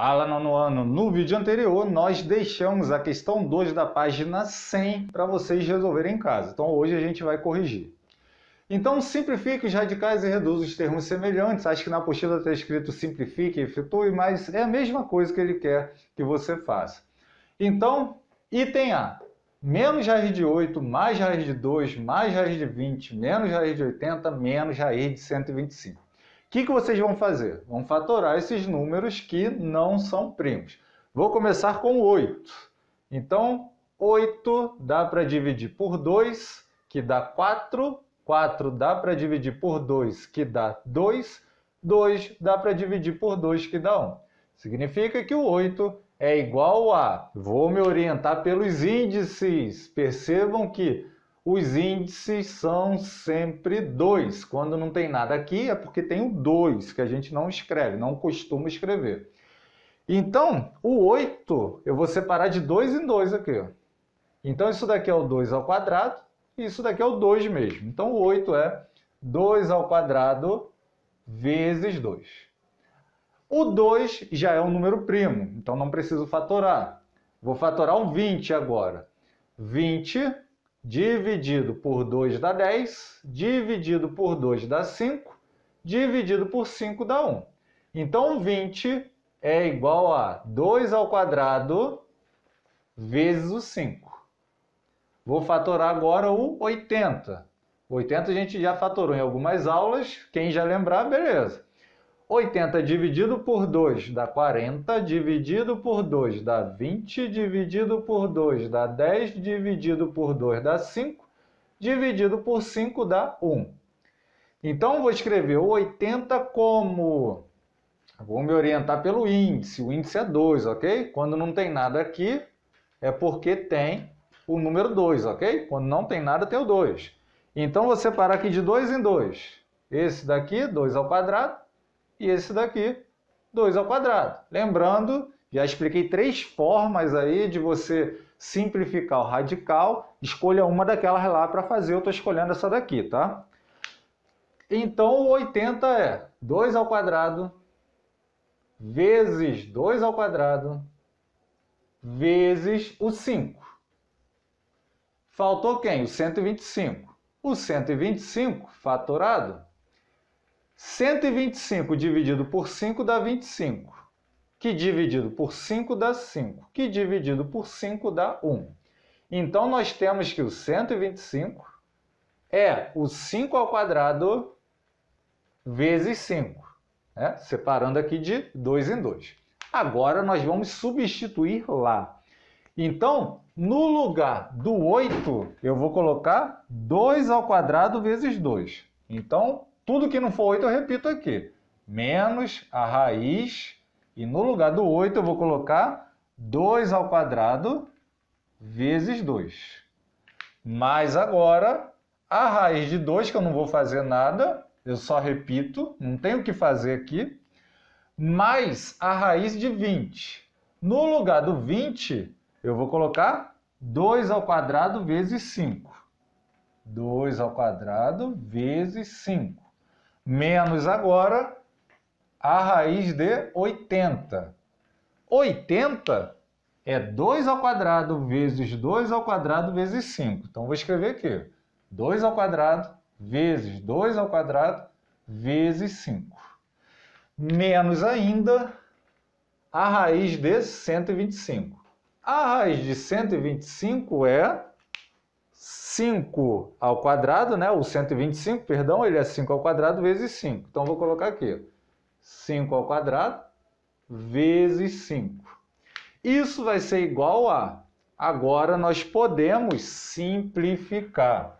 Fala nono ano! No vídeo anterior nós deixamos a questão 2 da página 100 para vocês resolverem em casa, então hoje a gente vai corrigir. Então simplifique os radicais e reduza os termos semelhantes. Acho que na apostila está escrito simplifique, efetue, mas é a mesma coisa que ele quer que você faça. Então, item A. Menos raiz de 8, mais raiz de 2, mais raiz de 20, menos raiz de 80, menos raiz de 125. O que, que vocês vão fazer? Vão fatorar esses números que não são primos. Vou começar com 8. Então, 8 dá para dividir por 2, que dá 4. 4 dá para dividir por 2, que dá 2. 2 dá para dividir por 2, que dá 1. Significa que o 8 é igual a. Vou me orientar pelos índices. Percebam que os índices são sempre 2. Quando não tem nada aqui é porque tem o 2, que a gente não escreve, não costuma escrever. Então, o 8 eu vou separar de 2 em 2 aqui. Ó. Então, isso daqui é o 2 ao quadrado e isso daqui é o 2 mesmo. Então, o 8 é 2 ao quadrado vezes 2. O 2 já é um número primo, então não preciso fatorar. Vou fatorar o 20 agora. 20 dividido por 2 dá 10, dividido por 2 dá 5, dividido por 5 dá 1. Então, 20 é igual a 2 ao quadrado vezes o 5. Vou fatorar agora o 80. 80 a gente já fatorou em algumas aulas, quem já lembrar, beleza. 80 dividido por 2 dá 40, dividido por 2 dá 20, dividido por 2 dá 10, dividido por 2 dá 5, dividido por 5 dá 1. Então, vou escrever o 80 como... Vou me orientar pelo índice, o índice é 2, ok? Quando não tem nada aqui, é porque tem o número 2, ok? Quando não tem nada, tem o 2. Então, vou separar aqui de 2 em 2. Esse daqui, 2 ao quadrado, e esse daqui 2 ao quadrado. Lembrando, já expliquei três formas aí de você simplificar o radical. Escolha uma daquelas lá para fazer, eu estou escolhendo essa daqui, tá? Então, 80 é 2 ao quadrado vezes 2 ao quadrado vezes o 5. Faltou quem? O 125. O 125 fatorado 125 dividido por 5 dá 25, que dividido por 5 dá 5, que dividido por 5 dá 1. Então, nós temos que o 125 é o 5 ao quadrado vezes 5, né? separando aqui de 2 em 2. Agora, nós vamos substituir lá. Então, no lugar do 8, eu vou colocar 2 ao quadrado vezes 2. Então, tudo que não for 8 eu repito aqui. Menos a raiz e no lugar do 8 eu vou colocar 2 ao quadrado vezes 2. Mais agora a raiz de 2, que eu não vou fazer nada, eu só repito, não tenho o que fazer aqui, mais a raiz de 20. No lugar do 20, eu vou colocar 2 ao quadrado vezes 5. 2 ao quadrado vezes 5 menos agora a raiz de 80. 80 é 2 ao quadrado vezes 2 ao quadrado vezes 5. Então, vou escrever aqui. 2 ao quadrado vezes 2 ao quadrado vezes 5. Menos ainda a raiz de 125. A raiz de 125 é 5 ao quadrado, né? O 125, perdão, ele é 5 ao quadrado vezes 5. Então vou colocar aqui 5 ao quadrado vezes 5. Isso vai ser igual a agora nós podemos simplificar.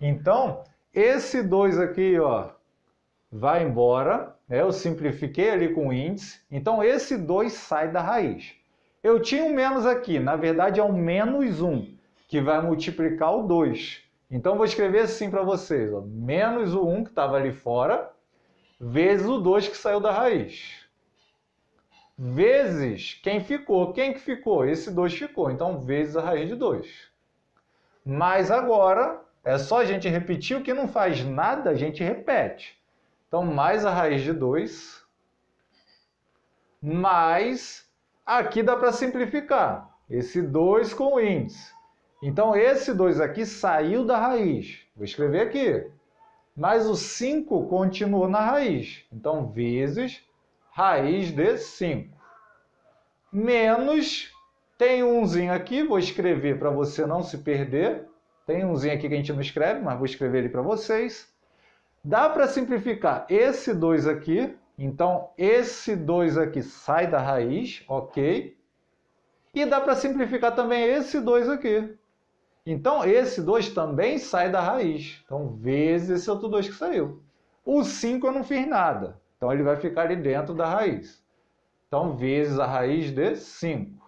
Então, esse 2 aqui, ó, vai embora, né? Eu simplifiquei ali com o índice. Então esse 2 sai da raiz. Eu tinha um menos aqui, na verdade é um menos 1. Um que vai multiplicar o 2. Então, vou escrever assim para vocês: ó, menos o 1 que estava ali fora, vezes o 2 que saiu da raiz. Vezes quem ficou. Quem que ficou? Esse 2 ficou. Então, vezes a raiz de 2. Mas agora, é só a gente repetir o que não faz nada, a gente repete. Então, mais a raiz de 2, mais aqui dá para simplificar. Esse 2 com o índice. Então esse 2 aqui saiu da raiz. Vou escrever aqui. Mas o 5 continuou na raiz. Então, vezes raiz de 5. Menos, tem umzinho aqui, vou escrever para você não se perder. Tem umzinho aqui que a gente não escreve, mas vou escrever ele para vocês. Dá para simplificar esse 2 aqui. Então, esse 2 aqui sai da raiz, ok? E dá para simplificar também esse 2 aqui. Então, esse 2 também sai da raiz. Então, vezes esse outro 2 que saiu. O 5 eu não fiz nada. Então, ele vai ficar ali dentro da raiz. Então, vezes a raiz de 5.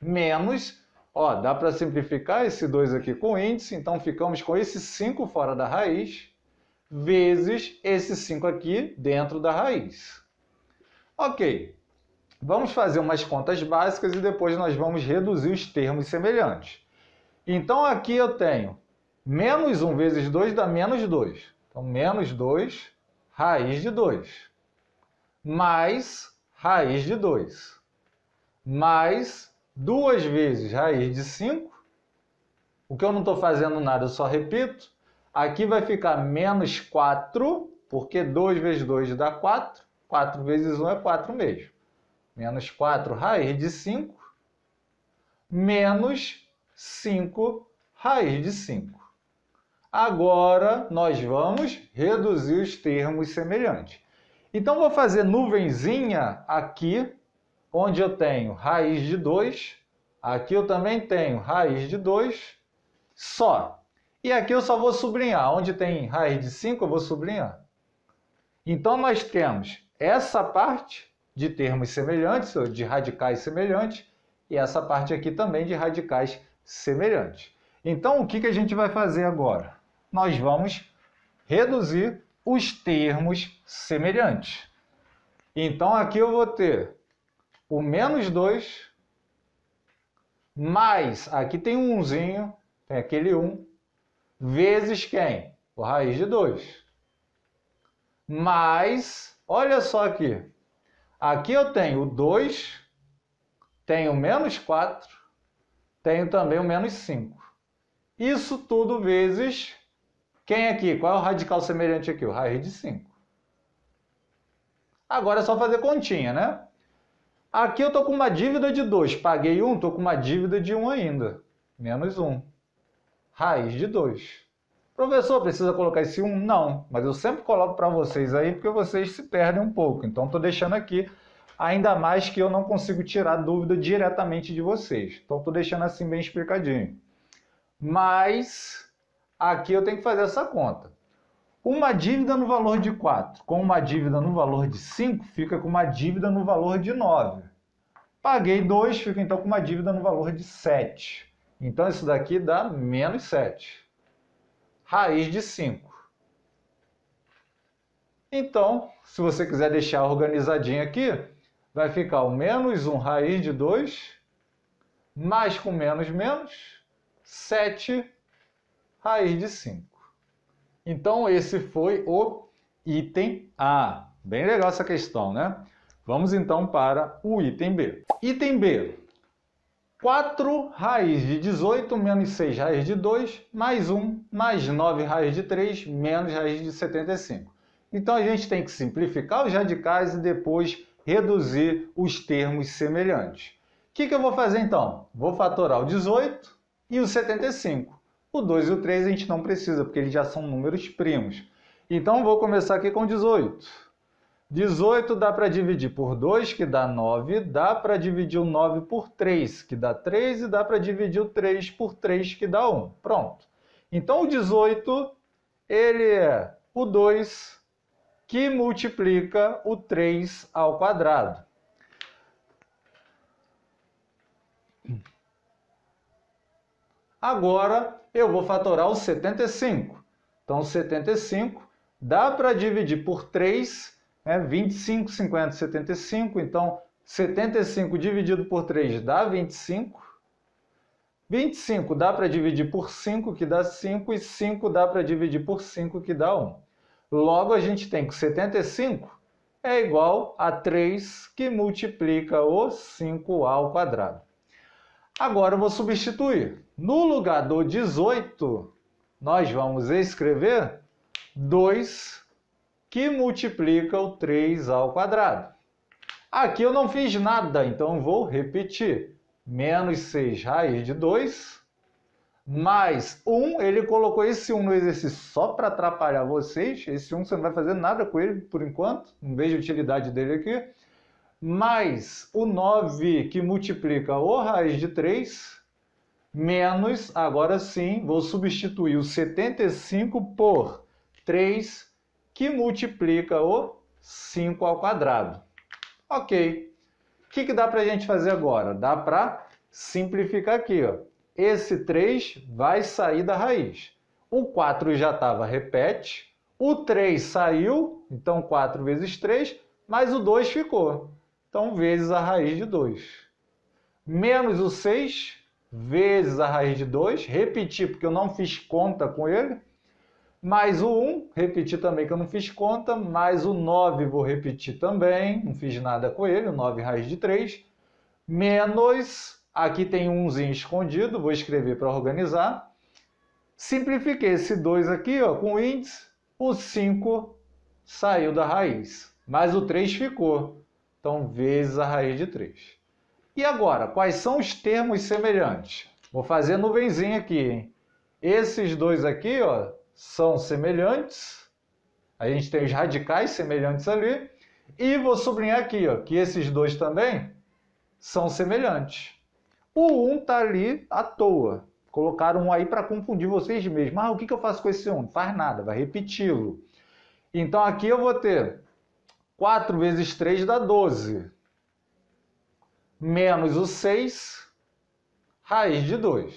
Menos, ó, dá para simplificar esse 2 aqui com índice. Então, ficamos com esse 5 fora da raiz, vezes esse 5 aqui dentro da raiz. Ok. Vamos fazer umas contas básicas e depois nós vamos reduzir os termos semelhantes. Então aqui eu tenho menos 1 vezes 2 dá menos 2. Então, menos 2, raiz de 2. Mais raiz de 2. Mais 2 vezes raiz de 5. O que eu não estou fazendo nada, eu só repito. Aqui vai ficar menos 4, porque 2 vezes 2 dá 4. 4 vezes 1 é 4 mesmo. Menos 4 raiz de 5. Menos 5 raiz de 5. Agora, nós vamos reduzir os termos semelhantes. Então, vou fazer nuvenzinha aqui, onde eu tenho raiz de 2. Aqui eu também tenho raiz de 2, só. E aqui eu só vou sublinhar. Onde tem raiz de 5, eu vou sublinhar. Então, nós temos essa parte de termos semelhantes, de radicais semelhantes, e essa parte aqui também de radicais semelhantes semelhante. Então, o que, que a gente vai fazer agora? Nós vamos reduzir os termos semelhantes. Então, aqui eu vou ter o menos 2 mais, aqui tem um umzinho, tem aquele 1, um, vezes quem? O raiz de 2. Mais, olha só aqui, aqui eu tenho 2, tenho menos 4, tenho também o menos 5. Isso tudo vezes quem aqui? Qual é o radical semelhante aqui? O raiz de 5. Agora é só fazer continha, né? Aqui eu estou com uma dívida de 2. Paguei 1, um, estou com uma dívida de 1 um ainda. Menos 1. Um. Raiz de 2. Professor, precisa colocar esse 1? Um? Não, mas eu sempre coloco para vocês aí porque vocês se perdem um pouco. Então, estou deixando aqui Ainda mais que eu não consigo tirar dúvida diretamente de vocês. Então, estou deixando assim bem explicadinho. Mas aqui eu tenho que fazer essa conta. Uma dívida no valor de 4 com uma dívida no valor de 5 fica com uma dívida no valor de 9. Paguei 2, fica então com uma dívida no valor de 7. Então isso daqui dá menos 7. Raiz de 5. Então, se você quiser deixar organizadinho aqui, vai ficar o menos 1 raiz de 2, mais com menos menos, 7 raiz de 5. Então, esse foi o item A. Bem legal essa questão, né? Vamos então para o item B. Item B. 4 raiz de 18 menos 6 raiz de 2, mais 1, mais 9 raiz de 3, menos raiz de 75. Então a gente tem que simplificar os radicais e depois reduzir os termos semelhantes. O que, que eu vou fazer então? Vou fatorar o 18 e o 75. O 2 e o 3 a gente não precisa, porque eles já são números primos. Então vou começar aqui com 18. 18 dá para dividir por 2, que dá 9, dá para dividir o 9 por 3, que dá 3, e dá para dividir o 3 por 3, que dá 1. Pronto. Então o 18, ele é o 2 que multiplica o 3 ao quadrado. Agora eu vou fatorar o 75. Então, 75 dá para dividir por 3, né? 25, 50, 75. Então, 75 dividido por 3 dá 25. 25 dá para dividir por 5, que dá 5, e 5 dá para dividir por 5, que dá 1. Logo, a gente tem que 75 é igual a 3 que multiplica o 5 ao quadrado. Agora eu vou substituir. No lugar do 18, nós vamos escrever 2 que multiplica o 3 ao quadrado. Aqui eu não fiz nada, então vou repetir. Menos 6 raiz de 2 mais um, ele colocou esse um no exercício só para atrapalhar vocês. Esse um você não vai fazer nada com ele por enquanto, não vejo utilidade dele aqui. Mais o 9 que multiplica o raiz de 3, menos, agora sim, vou substituir o 75 por 3 que multiplica o 5 ao quadrado. Ok. O que, que dá para a gente fazer agora? Dá para simplificar aqui, ó esse 3 vai sair da raiz. O 4 já estava repete, o 3 saiu, então 4 vezes 3, mas o 2 ficou. Então, vezes a raiz de 2. Menos o 6, vezes a raiz de 2, repetir porque eu não fiz conta com ele, mais o 1, repetir também que eu não fiz conta, mais o 9 vou repetir também, não fiz nada com ele, o 9 raiz de 3, menos Aqui tem umzinho escondido, vou escrever para organizar. Simplifiquei esse 2 aqui ó, com o índice, o 5 saiu da raiz, mas o 3 ficou. Então, vezes a raiz de 3. E agora, quais são os termos semelhantes? Vou fazer nuvenzinha aqui. Hein? Esses dois aqui ó, são semelhantes. A gente tem os radicais semelhantes ali. E vou sublinhar aqui ó, que esses dois também são semelhantes. O 1 tá ali à toa. Colocaram um aí para confundir vocês mesmos. Mas ah, o que, que eu faço com esse 1? faz nada, vai repeti-lo. Então aqui eu vou ter 4 vezes 3 dá 12. Menos o 6, raiz de 2.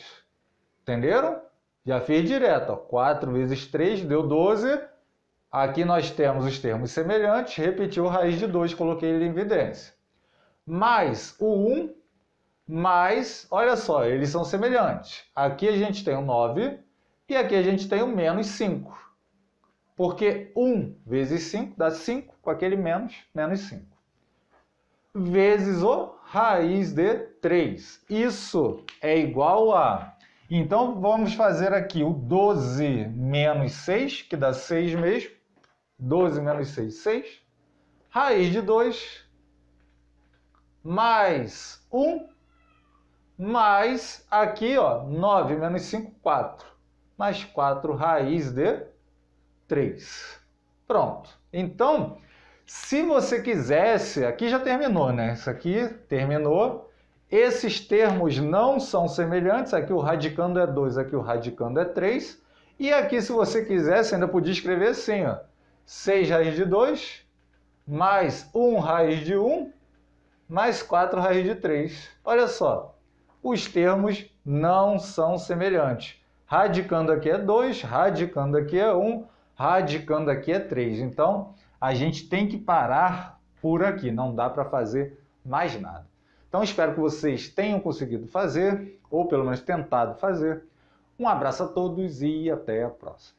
Entenderam? Já fiz direto. Ó. 4 vezes 3 deu 12. Aqui nós temos os termos semelhantes. Repetiu raiz de 2, coloquei ele em evidência. Mais o 1 mas, olha só, eles são semelhantes. Aqui a gente tem o 9 e aqui a gente tem o menos 5. Porque 1 vezes 5 dá 5, com aquele menos, menos 5. Vezes o raiz de 3. Isso é igual a... Então, vamos fazer aqui o 12 menos 6, que dá 6 mesmo. 12 menos 6, 6. Raiz de 2 mais 1 mais aqui, ó, 9 menos 5, 4. Mais 4 raiz de 3. Pronto. Então, se você quisesse, aqui já terminou, né? Isso aqui terminou. Esses termos não são semelhantes. Aqui o radicando é 2, aqui o radicando é 3. E aqui, se você quisesse, ainda podia escrever assim, ó. 6 raiz de 2, mais 1 raiz de 1, mais 4 raiz de 3. Olha só, os termos não são semelhantes. Radicando aqui é 2, radicando aqui é 1, um, radicando aqui é 3. Então, a gente tem que parar por aqui, não dá para fazer mais nada. Então, espero que vocês tenham conseguido fazer, ou pelo menos tentado fazer. Um abraço a todos e até a próxima.